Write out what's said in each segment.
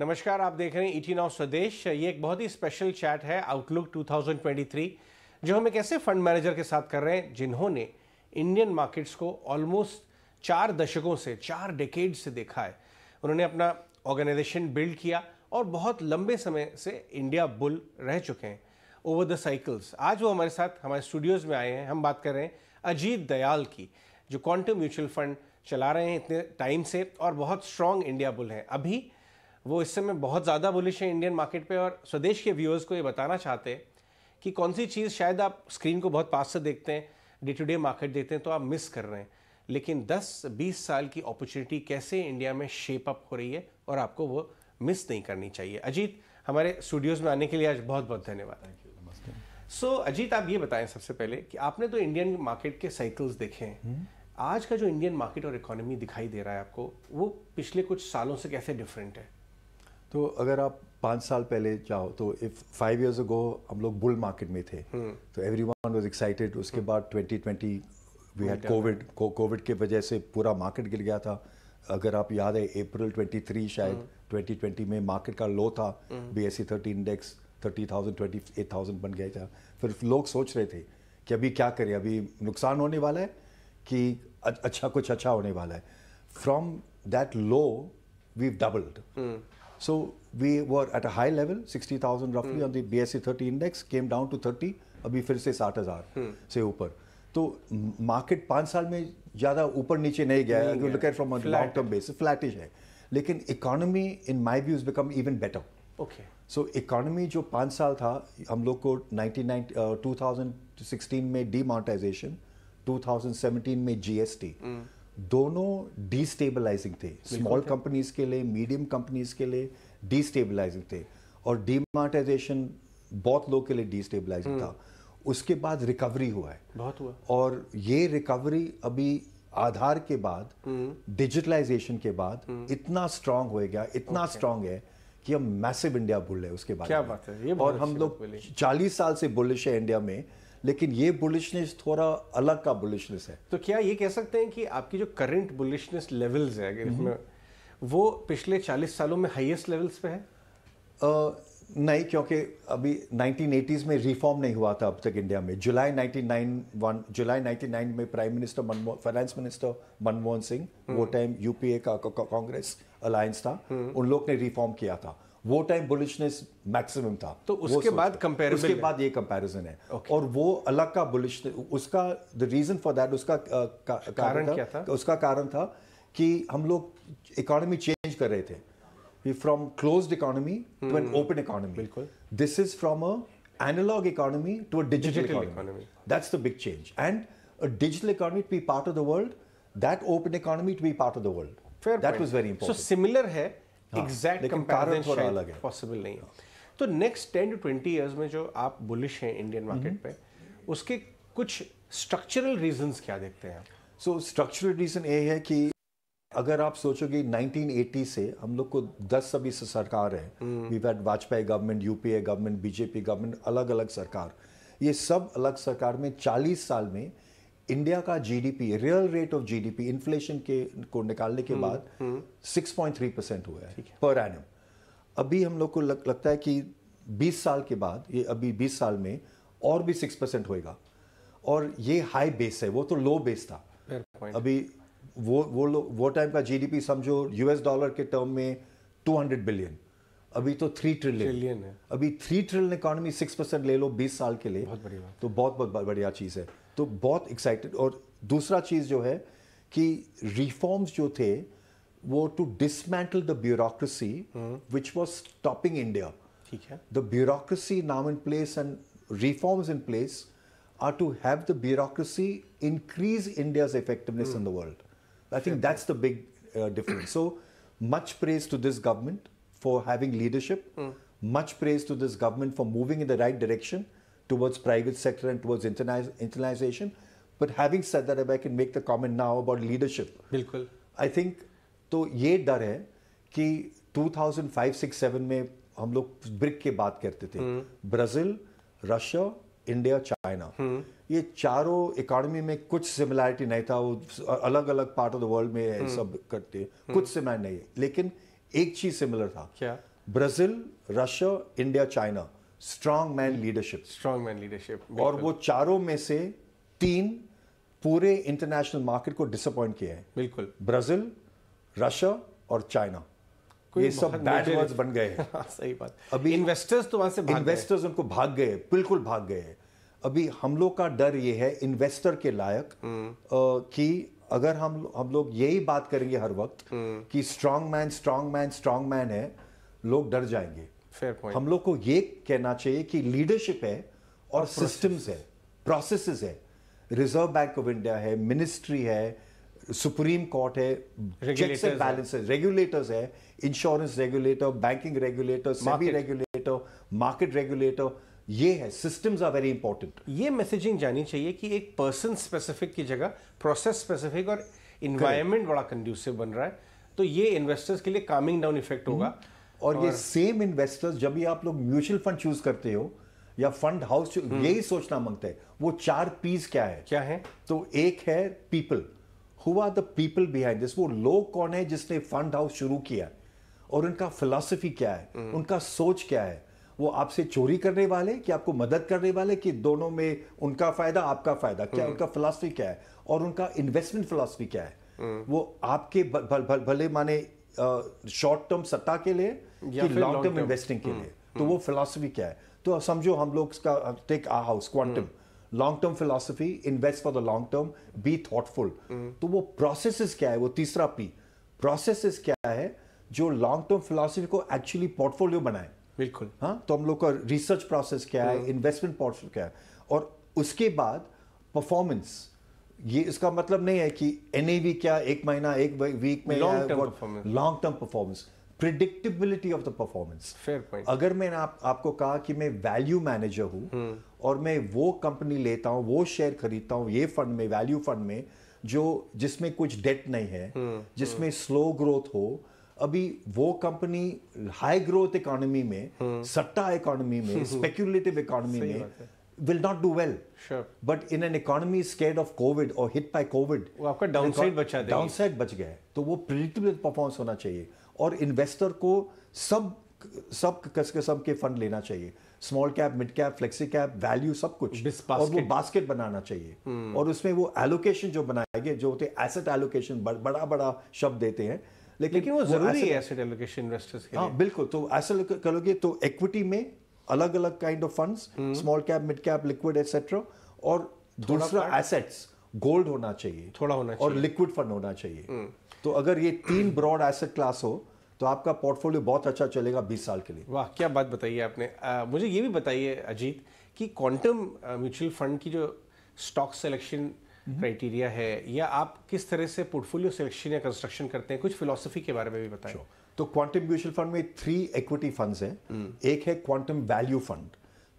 नमस्कार आप देख रहे हैं ईटी e नाउ स्वदेश ये एक बहुत ही स्पेशल चैट है आउटलुक 2023 जो हम एक ऐसे फंड मैनेजर के साथ कर रहे हैं जिन्होंने इंडियन मार्केट्स को ऑलमोस्ट चार दशकों से चार डेकेड से देखा है उन्होंने अपना ऑर्गेनाइजेशन बिल्ड किया और बहुत लंबे समय से इंडिया बुल रह चुके हैं ओवर द साइकिल्स आज वो हमारे साथ हमारे स्टूडियोज़ में आए हैं हम बात कर रहे हैं अजीत दयाल की जो क्वांटम म्यूचुअल फंड चला रहे हैं इतने टाइम से और बहुत स्ट्रांग इंडिया बुल हैं अभी वो इस समय बहुत ज़्यादा बुलिश है इंडियन मार्केट पे और स्वदेश के व्यूअर्स को ये बताना चाहते हैं कि कौन सी चीज़ शायद आप स्क्रीन को बहुत पास से देखते हैं डे टू डे मार्केट देखते हैं तो आप मिस कर रहे हैं लेकिन 10-20 साल की अपॉर्चुनिटी कैसे इंडिया में शेप अप हो रही है और आपको वो मिस नहीं करनी चाहिए अजीत हमारे स्टूडियोज़ में आने के लिए आज बहुत बहुत धन्यवाद सो अजीत आप ये बताएं सबसे पहले कि आपने तो इंडियन मार्केट के साइकिल्स देखे हैं हम्म। आज का जो इंडियन मार्केट और इकोनॉमी दिखाई दे रहा है आपको वो पिछले कुछ सालों से कैसे डिफरेंट है तो अगर आप पाँच साल पहले जाओ तो इफ फाइव ईयर्स अगो हम लोग बुल मार्केट में थे हम्म। तो एवरी वन एक्साइटेड उसके हम्म। बाद twenty twenty we had COVID COVID के वजह से पूरा मार्केट गिर गया था अगर आप याद है अप्रैल 23 शायद 2020 हम्म। में मार्केट का लो था B S E thirty index thirty thousand twenty eight thousand बन गया था फिर लोग सोच रहे थे कि अभी क्या करें अभी नुकसान होने वाला है कि अच्छा कुछ अच्छा होने वाला है from that low we doubled So we were at a high level, 60,000 roughly hmm. on the BSE 30 index, came down to 30, अभी फिर से 60,000 से ऊपर तो मार्केट पांच साल में ज़्यादा ऊपर नीचे नहीं गया है look at from long term basis flattish है लेकिन economy in my views become even better okay so economy जो पांच साल था हम लोग को नाइनटीन नाइन टू में डीमोटाइजेशन 2017 में जीएसटी mm. दोनों डिस्टेबलाइजिंग थे स्मॉल कंपनीज के लिए मीडियम कंपनीज के लिए डिस्टेबलाइजिंग थे और डीमार्टाइजेशन बहुत लोग के लिए डिस्टेबलाइजिंग हम्म। था उसके बाद रिकवरी हुआ है बहुत हुआ और ये रिकवरी अभी आधार के बाद डिजिटलाइजेशन हम्म। के बाद हम्म। इतना स्ट्रांग हो गया इतना स्ट्रांग है कि हम मैसिव इंडिया बुल रहे उसके बाद क्या बात है ये और हम लोग चालीस साल से बुलिश है इंडिया में लेकिन ये बुलिशनेस थोड़ा अलग का बुलिशनेस है तो क्या ये कह सकते हैं कि आपकी जो करंट बुलिशनेस लेवल्स है अगर इसमें हम्म। वो पिछले 40 सालों में हाईएस्ट लेवल्स पे है आ, नहीं क्योंकि अभी 1980s में रिफॉर्म नहीं हुआ था अब तक इंडिया में जुलाई 1991 जुलाई 99 में prime minister Manmohan finance minister Manmohan Singh वो टाइम हम्म। यूपीए का कांग्रेस अलायंस था हम्म। उन लोग ने रिफॉर्म किया था वो टाइम बुलिशनेस मैक्सिमम था तो उसके बाद कंपेरिजन उसके बाद ये कंपेरिजन है okay. और वो अलग का बुलिश उसका द रीज़न फॉर दैट उसका uh, का, कारण था, क्या था उसका कारण था कि हम लोग इकोनॉमी चेंज कर रहे थे from close economy to an open economy बिल्कुल this is from a analogue economy to a digital economy that's the big change and a digital economy to be part of the world that open economy to be part of the world that was very important so similar है exact comparison comparison possible नहीं है तो next ten to twenty years में जो आप bullish हैं Indian market हम्म। पे उसके कुछ स्ट्रक्चरल रीजंस क्या देखते हैं सो स्ट्रक्चरल रीज़न ये है कि अगर आप सोचोगे 1980 से हम लोग को 10 अभी से सरकार है we had Vajpayee government UPA government BJP government अलग अलग सरकार ये सब अलग सरकार में 40 साल में इंडिया का GDP real rate of GDP inflation के को निकालने के हम्म, बाद 6.3 हम्म। परसेंट हुआ है पर एनम अभी हम लोग को लग, लगता है कि 20 साल के बाद ये अभी 20 साल में और भी 6 परसेंट होएगा और ये हाई बेस है वो तो लो बेस था अभी वो वो वो टाइम का जीडीपी समझो यूएस डॉलर के टर्म में 200 बिलियन अभी तो थ्री ट्रिलियन ट्रिलियन है अभी three trillion economy six percent ले लो बीस साल के लिए बहुत बढ़िया तो बहुत बहुत बढ़िया चीज़ है तो बहुत एक्साइटेड और दूसरा चीज़ जो है कि रिफॉर्म्स जो थे वो to dismantle the bureaucracy which was stopping India ठीक है द ब्यूरोक्रेसी नाम इन reforms in place are to have the bureaucracy increase India's effectiveness in hmm. the world. I think that's the big uh, difference. so, much praise to this government for having leadership, hmm. much praise to this government for moving in the right direction. towards private sector and towards internationalization. But having said that, if I can make the comment now about leadership. Bilkul. I think तो ये डर है कि 2005, 6, 7 में हम लोग brick के बात करते थे ब्राजील रशिया इंडिया चाइना ये चारों इकोनॉमी में कुछ सिमिलैरिटी नहीं था वो अलग अलग पार्ट ऑफ द वर्ल्ड में सब करते कुछ सिमिलर नहीं है लेकिन एक चीज सिमिलर था क्या Brazil Russia India China strong man leadership strong man leadership और वो चारों में से तीन पूरे इंटरनेशनल मार्केट को डिसअपॉइंट किए हैं बिल्कुल ब्राजील रशिया और चाइना ये सब बैड वर्ड्स बन गए हाँ, सही बात अभी इन्वेस्टर्स तो वहां से इन्वेस्टर्स उनको भाग गए बिल्कुल भाग गए अभी हम लोग का डर ये है इन्वेस्टर के लायक हम्म। कि अगर हम हम लोग यही बात करेंगे हर वक्त हम्म। कि strong man strong man strong man है लोग डर जाएंगे फेयर पॉइंट हम लोग को ये कहना चाहिए कि लीडरशिप है और सिस्टम्स है प्रोसेस है रिजर्व बैंक ऑफ इंडिया है मिनिस्ट्री है सुप्रीम कोर्ट है चेक्स एंड बैलेंसेस रेगुलेटर्स है insurance regulator banking regulator SEBI regulator market regulator ये है सिस्टम्स आर वेरी इंपॉर्टेंट ये मैसेजिंग जानी चाहिए कि एक पर्सन स्पेसिफिक की जगह प्रोसेस स्पेसिफिक और इन्वायरमेंट बड़ा कंड्यूसिव बन रहा है तो ये इन्वेस्टर्स के लिए कामिंग डाउन इफेक्ट होगा हम्म। और, ये सेम इन्वेस्टर्स जब भी आप लोग म्यूचुअल फंड चूज करते हो या फंड हाउस हम्म। यही सोचना मांगते हैं वो चार पीस क्या है क्या है तो एक है people who are the people behind this वो लोग कौन है जिसने फंड हाउस शुरू किया और उनका फिलोसफी क्या है हम्म। उनका सोच क्या है वो आपसे चोरी करने वाले कि आपको मदद करने वाले कि दोनों में उनका फायदा आपका फायदा क्या हम्म। उनका फिलोसफी क्या है और उनका इन्वेस्टमेंट फिलोसफी क्या है वो आपके भले माने शॉर्ट टर्म सत्ता के लिए कि लॉन्ग टर्म इन्वेस्टिंग के हम्म, लिए तो हम्म। वो फिलोसफी क्या है तो समझो हम लोग इसका take a house Quantum long term philosophy invest for the long term be thoughtful तो वो प्रोसेस क्या है वो तीसरा पी प्रोसेस क्या है जो लॉन्ग टर्म फिलोसफी को एक्चुअली पोर्टफोलियो बनाए बिल्कुल हाँ तो हम लोग का रिसर्च प्रोसेस क्या है इन्वेस्टमेंट हम्म। पोर्टफोलियो क्या है और उसके बाद परफॉर्मेंस ये इसका मतलब नहीं है कि एन क्या एक महीना एक वीक में long term performance predictability of the performance fair point अगर मैंने आप, आपको कहा कि मैं वैल्यू मैनेजर हूं और मैं वो कंपनी लेता हूं वो शेयर खरीदता हूं ये फंड में वैल्यू फंड में जो जिसमें कुछ डेट नहीं है हम्म, हम्म। जिसमें स्लो ग्रोथ हो अभी वो कंपनी हाई ग्रोथ इकोनॉमी में हम्म। सट्टा इकोनॉमी में स्पेक्यूलेटिव इकोनॉमी में will not do well but in an economy scared of Covid और हिट hit कोविड COVID, वो आपका downside बचा देगी. बच गया है. तो वो प्रिडिक्टेबल परफॉर्मेंस होना चाहिए. और इन्वेस्टर को सब सब कसम के फंड लेना चाहिए small cap mid cap flexi cap value सब कुछ और वो बास्केट बनाना चाहिए hmm। और उसमें वो एलोकेशन जो बनाएंगे जो होते एसेट एलोकेशन बड़ा बड़ा शब्द देते हैं लेकिन, लेकिन वो जरूरी है एसेट एलोकेशन इन्वेस्टर्स के हाँ बिल्कुल तो ऐसा करोगे तो इक्विटी में अलग अलग kind of funds small cap mid cap liquid etcetera और दूसरा एसेट्स गोल्ड होना चाहिए थोड़ा होना चाहिए और लिक्विड फंड होना चाहिए हम्म। तो अगर ये तीन ब्रॉड एसेट क्लास हो तो आपका पोर्टफोलियो बहुत अच्छा चलेगा 20 साल के लिए वाह क्या बात बताइए आपने आ, मुझे ये भी बताइए अजीत कि क्वांटम म्यूचुअल फंड की जो स्टॉक सिलेक्शन क्राइटेरिया है या आप किस तरह से पोर्टफोलियो सिलेक्शन या कंस्ट्रक्शन करते हैं कुछ फिलोसफी के बारे में भी बताएं तो क्वांटम म्यूचुअल फंड में थ्री इक्विटी फंड्स हैं हम्म। एक है क्वांटम वैल्यू फंड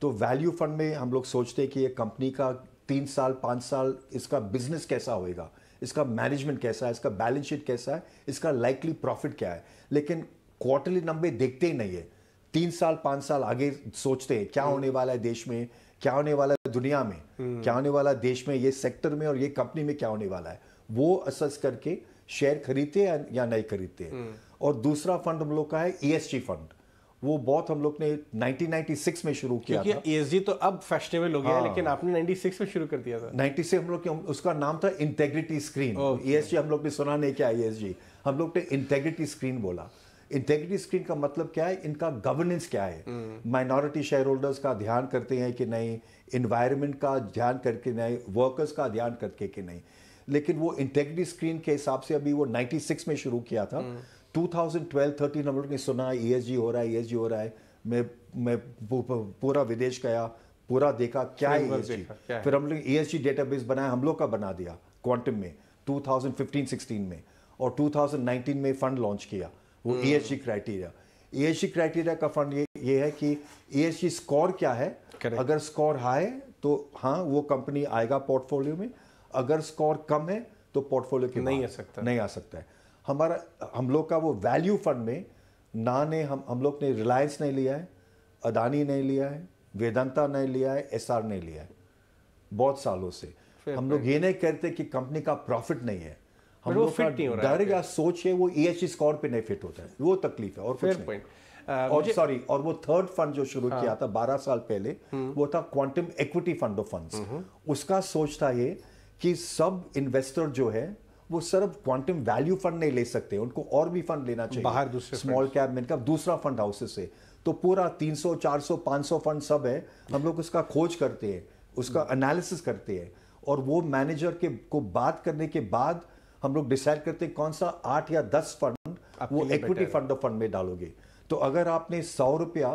तो वैल्यू फंड में हम लोग सोचते हैं कि ये कंपनी का तीन साल पाँच साल इसका बिजनेस कैसा होएगा इसका मैनेजमेंट कैसा है इसका बैलेंस शीट कैसा है इसका लाइकली प्रॉफिट क्या है लेकिन क्वार्टरली नंबर देखते ही नहीं है तीन साल पाँच साल आगे सोचते हैं क्या हम्म। होने वाला है देश में क्या होने वाला है दुनिया में हम्म। क्या होने वाला है देश में ये सेक्टर में और ये कंपनी में क्या होने वाला है वो असस करके शेयर खरीदते हैं या नहीं खरीदते हैं हम्म। और दूसरा फंड हम लोग का है ई e फंड वो बहुत हम लोग ने 1996 में शुरू किया था एएसजी तो अब फेस्टिवल हो गया हाँ। लेकिन आपने 96 में शुरू कर दिया था 96 से हम लोग उसका नाम था इंटेग्रिटी स्क्रीन एएसजी हम लोग ने सुना नहीं क्या एएसजी हम लोग ने इंटेग्रिटी स्क्रीन बोला इंटेग्रिटी स्क्रीन का मतलब क्या है इनका गवर्नेंस क्या है माइनॉरिटी शेयर होल्डर्स का ध्यान करते हैं कि नहीं इन्वायरमेंट का ध्यान करके नहीं वर्कर्स का ध्यान करके कि नहीं लेकिन वो इंटेग्रिटी स्क्रीन के हिसाब से अभी वो 96 में शुरू किया था hmm. 2012-13 हम लोग ने सुना ई e हो रहा है ई e हो रहा है मैं मैं पूरा विदेश गया पूरा देखा क्या e है ई फिर हम लोग ई डेटाबेस बनाया हम लोग का बना दिया क्वांटम में 2015-16 में और 2019 में फंड लॉन्च किया वो E S G criteria E S G criteria का फंड ये ये है कि ई एस जी स्कोर क्या है Correct. अगर स्कोर हाई तो हाँ वो कंपनी आएगा पोर्टफोलियो में अगर स्कोर कम है तो पोर्टफोलियो के नहीं आ सकता नहीं आ सकता है हमारा हम लोग का वो वैल्यू फंड में ना ने हम हम लोग ने रिलायंस नहीं लिया है अदानी नहीं लिया है वेदांता नहीं लिया है एस आर नहीं लिया है बहुत सालों से हम लोग ये नहीं कहते कि कंपनी का प्रॉफिट नहीं है हम लोग का डायरेक्ट सोच है वो ई एच स्कोर पे नहीं फिट होता है वो तकलीफ है और फिर और सॉरी और वो थर्ड फंड जो शुरू हाँ, किया था बारह साल पहले हम्म। वो था Quantum equity fund of funds उसका सोच था ये कि सब इन्वेस्टर जो है वो सिर्फ क्वांटम वैल्यू फंड नहीं ले सकते उनको और भी फंड लेना चाहिए बाहर दूसरे स्मॉल कैप मिड कैप दूसरा फंड हाउसेस से तो पूरा 300 400 500 फंड सब है हम लोग उसका खोज करते हैं उसका एनालिसिस करते हैं और वो मैनेजर के को बात करने के बाद हम लोग डिसाइड करते हैं कौन सा आठ या दस फंड वो इक्विटी फंड ऑफ फंड में डालोगे तो अगर आपने सौ रुपया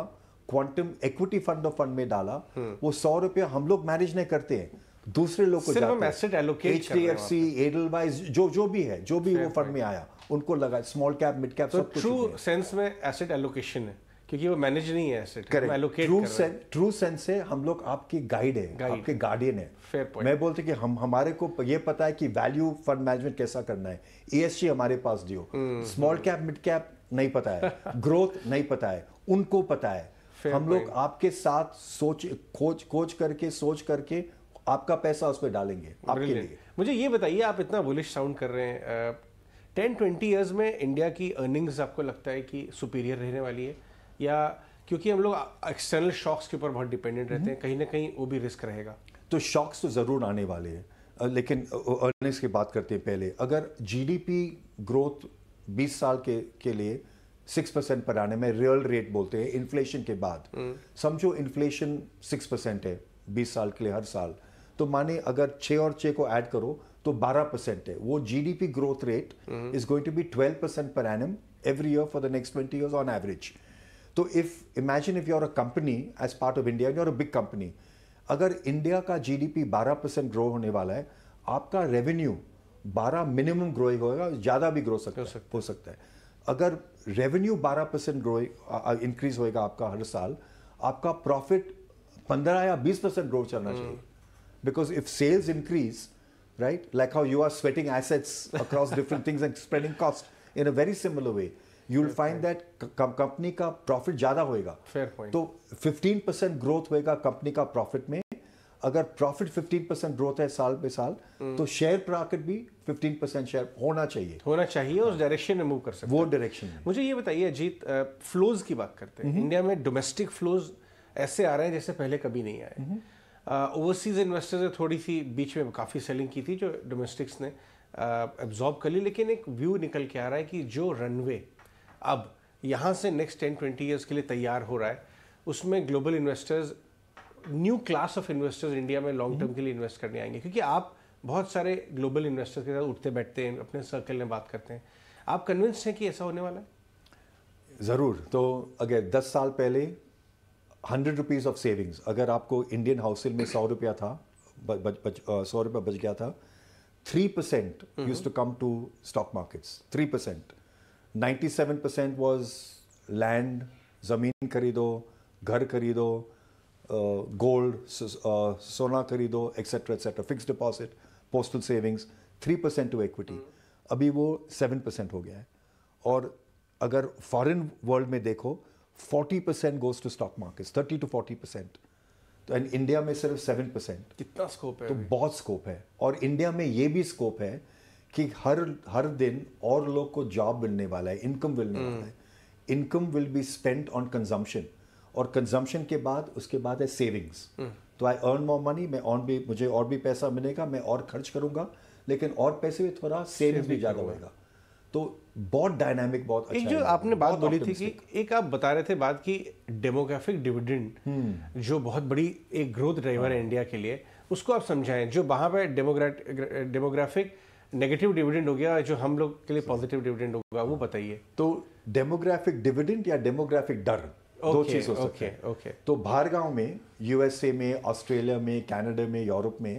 Quantum equity fund of fund में डाला हम्म। वो सौ रुपया हम लोग मैनेज नहीं करते हैं दूसरे लोग को जो जो भी है जो भी वो फंड में आया उनको लगा small cap mid cap true sense में एसेट एलोकेशन है क्योंकि वो मैनेज नहीं है asset allocate true sense true sense से हम लोग आपके गाइड है guide. आपके गार्डियन है Fair point. मैं बोलते कि हम हमारे को ये पता है कि वैल्यू फंड मैनेजमेंट कैसा करना है ईएसजी e हमारे पास दियो स्मॉल कैप मिड कैप नहीं पता है ग्रोथ नहीं पता है उनको पता है Fair हम point. लोग आपके साथ सोच खोज खोज करके सोच करके आपका पैसा उस पर डालेंगे आपके लिए मुझे ये बताइए आप इतना बुलिश साउंड कर रहे हैं टेन ट्वेंटी इयर्स में इंडिया की अर्निंग्स आपको लगता है कि सुपीरियर रहने वाली है या क्योंकि हम लोग एक्सटर्नल शॉक्स के ऊपर बहुत डिपेंडेंट रहते हैं हम्म। कहीं ना कहीं वो भी रिस्क रहेगा तो शॉक्स तो ज़रूर आने वाले हैं लेकिन अर्निंग्स की बात करते हैं पहले अगर जीडीपी ग्रोथ 20 साल के के लिए 6 परसेंट पर आने में रियल रेट बोलते हैं इन्फ्लेशन के बाद हम्म। समझो इन्फ्लेशन 6 परसेंट है 20 साल के लिए हर साल तो माने अगर छ और छ को ऐड करो तो 12 परसेंट है वो GDP growth rate is going to be 12 percent per annum every year for the next twenty year on average तो if imagine if you are a company as part of India you are a big company अगर India का GDP 12 percent grow होने वाला है आपका revenue 12 minimum growing होगा ज़्यादा भी ग्रो सकता, सकता है हो सकता है अगर रेवेन्यू 12 परसेंट ग्रो इंक्रीज होएगा आपका हर साल आपका प्रॉफिट 15 या 20 परसेंट ग्रो चलना हम्म। चाहिए Because if sales increase, right, like how you are sweating assets across different things and spreading cost in a very similar way, you'll Fair find point. that company का profit ज़्यादा होएगा Fair point. तो 15 percent growth होएगा company का profit में अगर profit 15 percent growth है साल पे साल hmm. तो शेयर मार्केट भी 15 परसेंट शेयर होना चाहिए होना चाहिए उस डायरेक्शन में मूव कर सकते वो डायरेक्शन मुझे ये बताइए अजीत फ्लोज की बात करते हैं हम्म। इंडिया में डोमेस्टिक फ्लोज ऐसे आ रहे हैं जैसे पहले कभी नहीं आए हम्म। ओवरसीज़ uh, इन्वेस्टर्स ने थोड़ी सी बीच में काफ़ी सेलिंग की थी जो डोमेस्टिक्स ने एब्जॉर्ब uh, कर ली लेकिन एक व्यू निकल के आ रहा है कि जो रनवे अब यहाँ से नेक्स्ट टेन ट्वेंटी ईयर्स के लिए तैयार हो रहा है उसमें global investors new class of investors India में लॉन्ग टर्म हम्म। के लिए इन्वेस्ट करने आएंगे क्योंकि आप बहुत सारे ग्लोबल इन्वेस्टर्स के साथ उठते बैठते हैं अपने सर्कल में बात करते हैं आप कन्विंस हैं कि ऐसा होने वाला है ज़रूर तो अगर 10 साल पहले हंड्रेड रुपीज़ ऑफ सेविंग्स अगर आपको इंडियन हाउसिल में सौ रुपया था सौ रुपया बच गया था three percent use to come to stock markets three percent ninety seven percent was land ज़मीन खरीदो घर खरीदो गोल्ड सोना खरीदो etcetera etcetera fix deposit postal savings three percent to equity अभी वो सेवन परसेंट हो गया है और अगर फॉरेन वर्ल्ड में देखो forty percent goes to stock market thirty to forty percent तो एंड इंडिया में सिर्फ सेवन परसेंट कितना स्कोप है तो बहुत स्कोप है और इंडिया में ये भी स्कोप है कि हर हर दिन और लोग को जॉब मिलने वाला है इनकम मिलने हम्म। वाला है income will be spent on consumption और कंजम्पशन के बाद उसके बाद है सेविंग्स हम्म। तो आई अर्न मोर मनी मैं और भी मुझे और भी पैसा मिलेगा मैं और खर्च करूंगा लेकिन और पैसे भी थोड़ा सेविंग भी ज़्यादा होगा तो बहुत डायनामिक बहुत अच्छा एक जो आपने बात बोली थी कि एक आप बता रहे थे बात की डेमोग्राफिक डिविडेंड जो बहुत बड़ी एक ग्रोथ ड्राइवर है इंडिया हाँ। के लिए उसको आप समझाएं जो वहां पर डेमोग्राफिक नेगेटिव डिविडेंड हो गया जो हम लोग के लिए पॉजिटिव डिविडेंड होगा वो बताइए तो डेमोग्राफिक डिविडेंड या डेमोग्राफिक डर दो चीज हो सकते हैं तो भारगांव में यूएसए में ऑस्ट्रेलिया में कनाडा में यूरोप में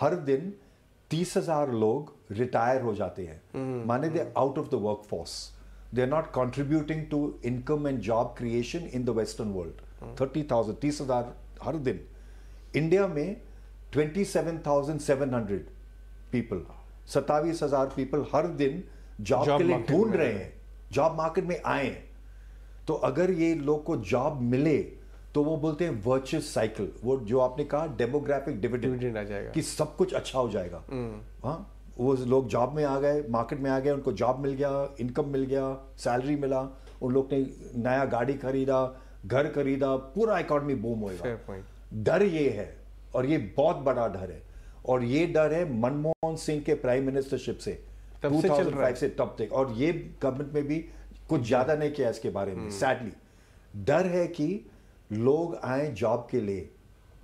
हर दिन तीस हजार लोग रिटायर हो जाते हैं हम्म, माने they out of the work force they are not contributing to income and job creation in the western world thirty thousand तीस हजार हर दिन इंडिया में twenty seven thousand seven hundred people सत्तावीस हजार पीपल हर दिन जॉब के लिए ढूंढ रहे हैं जॉब मार्केट में आए तो अगर ये लोग को जॉब मिले तो वो बोलते हैं वर्चुअस साइकिल वो जो आपने कहा डेमोग्राफिक डिविडेंड आ जाएगा कि सब कुछ अच्छा हो जाएगा हम्म। हाँ वो लोग जॉब में आ गए मार्केट में आ गए उनको जॉब मिल गया इनकम मिल गया सैलरी मिला उन लोग ने नया गाड़ी खरीदा घर खरीदा पूरा इकोनॉमी बूम होएगा डर ये है और ये बहुत बड़ा डर है और ये डर है मनमोहन सिंह के प्राइम मिनिस्टरशिप से टू थाउजेंड फाइव से तब तक और ये गवर्नमेंट में भी कुछ ज्यादा नहीं किया इसके बारे में सैडली हम्म। डर है कि लोग आए जॉब के लिए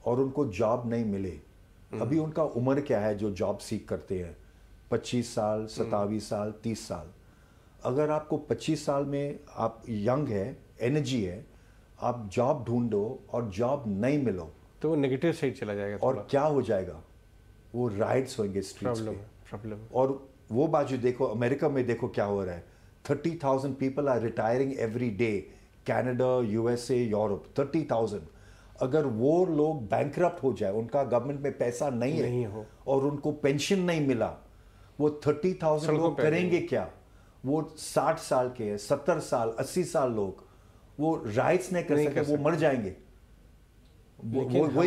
और उनको जॉब नहीं मिले हम्म। अभी उनका उम्र क्या है जो जॉब सीख करते हैं पच्चीस साल हम्म। सतावीस साल तीस साल अगर आपको पच्चीस साल में आप यंग है एनर्जी है आप जॉब ढूंढो और जॉब नहीं मिलो तो वो नेगेटिव साइड चला जाएगा और क्या हो जाएगा वो राइड्स होंगे स्ट्रीट्स पे प्रॉब्लम और वो बाजू देखो अमेरिका में देखो क्या हो रहा है thirty thousand people are retiring every day Canada USA Europe thirty thousand अगर वो लोग बैंक हो जाए उनका गवर्नमेंट में पैसा नहीं, नहीं है हो। और उनको पेंशन नहीं मिला वो थर्टी थाउजेंड लोग करेंगे क्या वो साठ साल के हैं सत्तर साल अस्सी साल लोग वो राइट्स नहीं कर कर वो मर जाएंगे वो, वो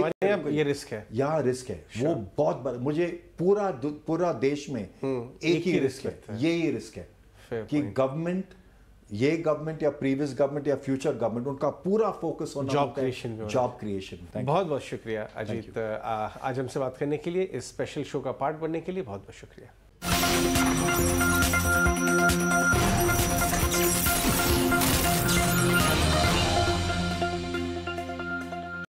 ये रिस्क है यहाँ रिस्क है वो बहुत बड़ा मुझे पूरा पूरा देश में हम्म, एक, एक ही, ही रिस्क है यही रिस्क है कि गवर्नमेंट ये गवर्नमेंट या प्रीवियस गवर्नमेंट या फ्यूचर गवर्नमेंट उनका पूरा focus on job creation job creation बहुत बहुत शुक्रिया अजीत आज हमसे बात करने के लिए इस स्पेशल शो का पार्ट बनने के लिए बहुत बहुत शुक्रिया